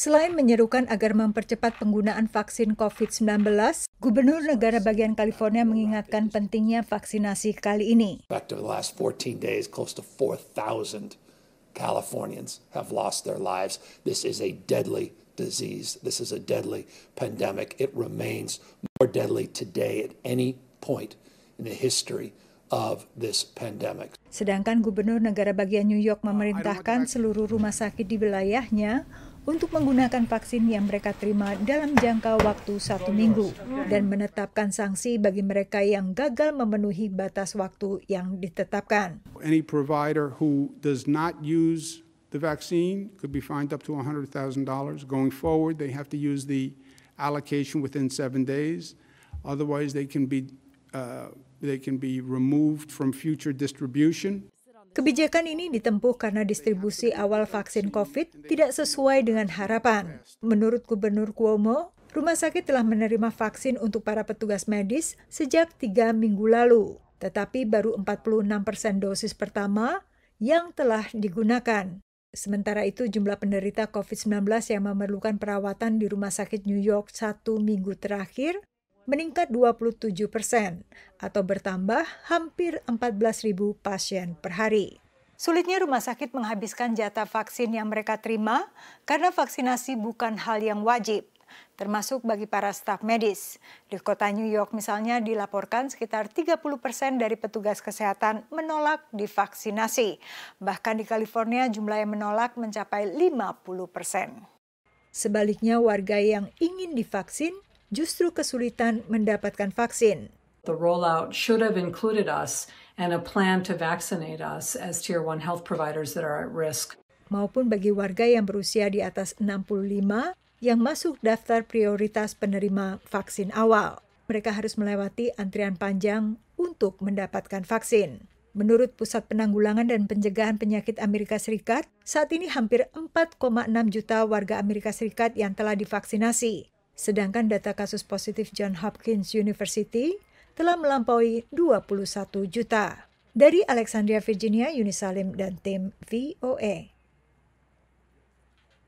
Selain menyerukan agar mempercepat penggunaan vaksin COVID-19, Gubernur negara bagian California mengingatkan pentingnya vaksinasi kali ini. After the last 14 days, close to 4,000 Californians have lost their lives. This is a deadly disease. This is a deadly pandemic. It remains more deadly today at any point in the history of this pandemic. Sedangkan Gubernur negara bagian New York uh, memerintahkan seluruh rumah sakit di wilayahnya untuk menggunakan vaksin yang mereka terima dalam jangka waktu satu minggu dan menetapkan sanksi bagi mereka yang gagal memenuhi batas waktu yang ditetapkan. Any provider who does not use the vaccine could be fined up to $100,000. Going forward, they have to use the allocation within seven days. Otherwise, they can be, uh, they can be removed from future distribution. Kebijakan ini ditempuh karena distribusi awal vaksin COVID tidak sesuai dengan harapan. Menurut Gubernur Cuomo, rumah sakit telah menerima vaksin untuk para petugas medis sejak tiga minggu lalu, tetapi baru 46 persen dosis pertama yang telah digunakan. Sementara itu, jumlah penderita COVID-19 yang memerlukan perawatan di Rumah Sakit New York satu minggu terakhir meningkat 27 persen atau bertambah hampir 14.000 pasien per hari. Sulitnya rumah sakit menghabiskan jatah vaksin yang mereka terima karena vaksinasi bukan hal yang wajib, termasuk bagi para staf medis. Di kota New York misalnya dilaporkan sekitar 30 persen dari petugas kesehatan menolak divaksinasi. Bahkan di California jumlah yang menolak mencapai 50 persen. Sebaliknya warga yang ingin divaksin justru kesulitan mendapatkan vaksin. The rollout should have included us and a plan to vaccinate us as tier 1 health providers that are at risk. Maupun bagi warga yang berusia di atas 65 yang masuk daftar prioritas penerima vaksin awal. Mereka harus melewati antrian panjang untuk mendapatkan vaksin. Menurut Pusat Penanggulangan dan Pencegahan Penyakit Amerika Serikat, saat ini hampir 4,6 juta warga Amerika Serikat yang telah divaksinasi. Sedangkan data kasus positif John Hopkins University telah melampaui 21 juta. Dari Alexandria, Virginia, Unisalim dan tim VOA. E.